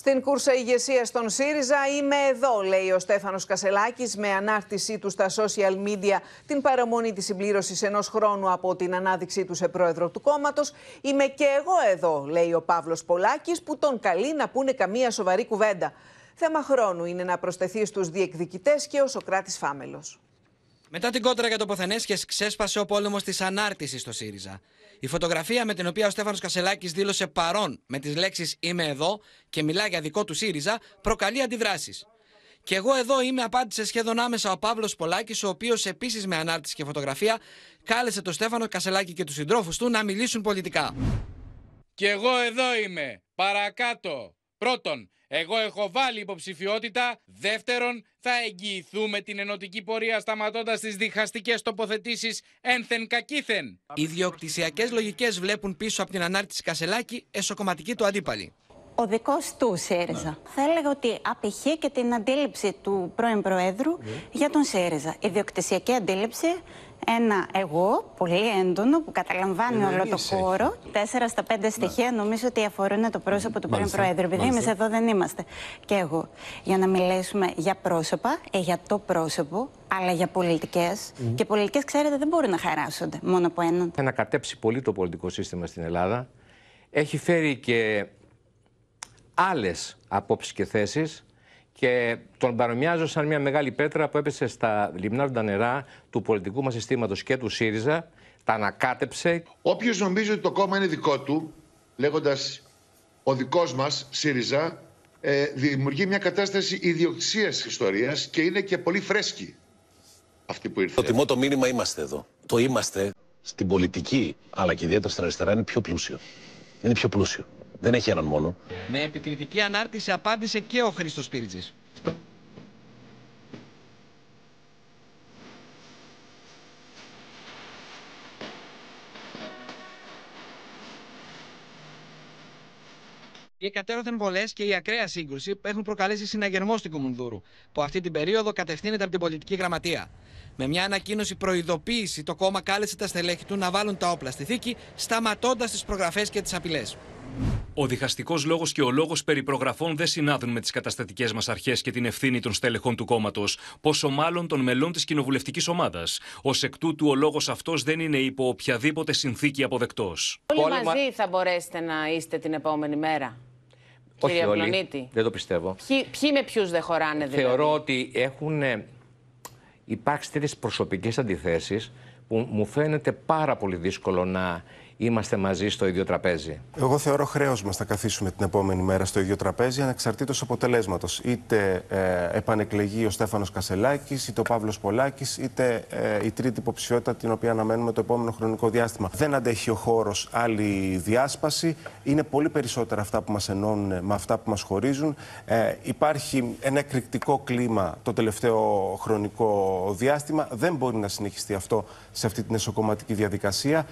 Στην κούρσα ηγεσίας των ΣΥΡΙΖΑ είμαι εδώ, λέει ο Στέφανος Κασελάκης με ανάρτησή του στα social media την παραμονή της συμπλήρωσης ενός χρόνου από την ανάδειξή του σε πρόεδρο του κόμματος. Είμαι και εγώ εδώ, λέει ο Παύλος Πολάκης που τον καλεί να πούνε καμία σοβαρή κουβέντα. Θέμα χρόνου είναι να προσθεθεί στους διεκδικητές και ο Σοκράτης Φάμελος. Μετά την κόντρα για το Ποθενέσχε, ξέσπασε ο πόλεμος της ανάρτησης στο ΣΥΡΙΖΑ. Η φωτογραφία με την οποία ο Στέφανος Κασελάκης δήλωσε παρόν με τις λέξεις Είμαι εδώ και μιλά για δικό του ΣΥΡΙΖΑ προκαλεί αντιδράσεις. Και εγώ εδώ είμαι, απάντησε σχεδόν άμεσα ο Παύλος Πολάκης, ο οποίος επίσης με ανάρτηση και φωτογραφία κάλεσε τον Στέφανο Κασελάκη και τους συντρόφους του να μιλήσουν πολιτικά. Και εγώ εδώ είμαι, παρακάτω. Πρώτον, εγώ έχω βάλει υποψηφιότητα. Δεύτερον, θα εγγυηθούμε την ενωτική πορεία σταματώντας τις διχαστικές τοποθετήσεις ένθεν κακήθεν. Οι διοκτησιακές λογικές βλέπουν πίσω από την ανάρτηση Κασελάκη εσωκομματική του αντίπαλη. Ο δικός του ΣΥΡΙΖΑ. Ναι. Θα έλεγα ότι απηχεί και την αντίληψη του πρώην Προέδρου ναι. για τον ΣΥΡΙΖΑ. Η διοκτησιακή αντίληψη ένα εγώ, πολύ έντονο, που καταλαμβάνει όλο το χώρο. Τέσσερα στα πέντε στοιχεία νομίζω ότι αφορούν το πρόσωπο του πρώην Προέδρου. Επειδή εμείς εδώ δεν είμαστε. Και εγώ. Για να μιλήσουμε για πρόσωπα, ε, για το πρόσωπο, αλλά για πολιτικές. Και πολιτικές, ξέρετε, δεν μπορούν να χαράσονται μόνο από έναν. Θα ανακατέψει πολύ το πολιτικό σύστημα στην Ελλάδα. Έχει φέρει και άλλες απόψεις και θέσεις και τον παρομοιάζω σαν μια μεγάλη πέτρα που έπεσε στα τα νερά του πολιτικού μας συστήματος και του ΣΥΡΙΖΑ, τα ανακάτεψε. Όποιος νομίζει ότι το κόμμα είναι δικό του, λέγοντας ο δικός μας ΣΥΡΙΖΑ, ε, δημιουργεί μια κατάσταση ιδιοκτησίας ιστορίας και είναι και πολύ φρέσκη αυτή που ήρθε. Το τιμό το μήνυμα είμαστε εδώ. Το είμαστε στην πολιτική, αλλά και ιδιαίτερα στην αριστερά, είναι πιο πλούσιο. Είναι πιο πλούσιο. Δεν έχει έναν μόνο. Με επικριτική ανάρτηση απάντησε και ο Χρήστος Πύριτζης. Οι εκατέρωθεν βολές και η ακραία σύγκρουση έχουν προκαλέσει συναγερμό στην Κουμουνδούρου, που αυτή την περίοδο κατευθύνεται από την πολιτική γραμματεία. Με μια ανακοίνωση προειδοποίηση, το κόμμα κάλεσε τα στελέχη του να βάλουν τα όπλα στη θήκη, σταματώντας τις προγραφές και τις απειλές. Ο διχαστικός λόγος και ο λόγος περί προγραφών δεν συνάδουν με τις καταστατικές μας αρχές και την ευθύνη των στελεχών του κόμματος, πόσο μάλλον των μελών της κοινοβουλευτικής ομάδας. Ως εκ τούτου, ο λόγος αυτός δεν είναι υπό οποιαδήποτε συνθήκη αποδεκτός. Όλοι μαζί θα μπορέσετε να είστε την επόμενη μέρα. Όχι κύριε όλοι, δεν το πιστεύω. Ποιοι, ποιοι με ποιους δεν χωράνε δηλαδή. Θεωρώ ότι έχουν ε, υπάρξει τέτοιες προσωπικές αντιθέσεις που μου φαίνεται πάρα πολύ δύσκολο να είμαστε μαζί στο ίδιο τραπέζι. Εγώ θεωρώ χρέος μας να καθίσουμε την επόμενη μέρα στο ίδιο τραπέζι ανεξαρτήτως αποτελέσματος. Είτε ε, επανεκλεγεί ο Στέφανος Κασελάκης, είτε ο Παύλος Πολάκης, είτε ε, η τρίτη υποψηφιότητα την οποία αναμένουμε το επόμενο χρονικό διάστημα. Δεν αντέχει ο χώρος άλλη διάσπαση. Είναι πολύ περισσότερα αυτά που μας ενώνουν με αυτά που μας χωρίζουν. Ε, υπάρχει ένα εκρηκτικό κλίμα το τελευταίο χρονικό διάστημα. Δεν μπορεί να συνεχιστεί αυτό σε αυτή την εσωκομματική διαδικασία.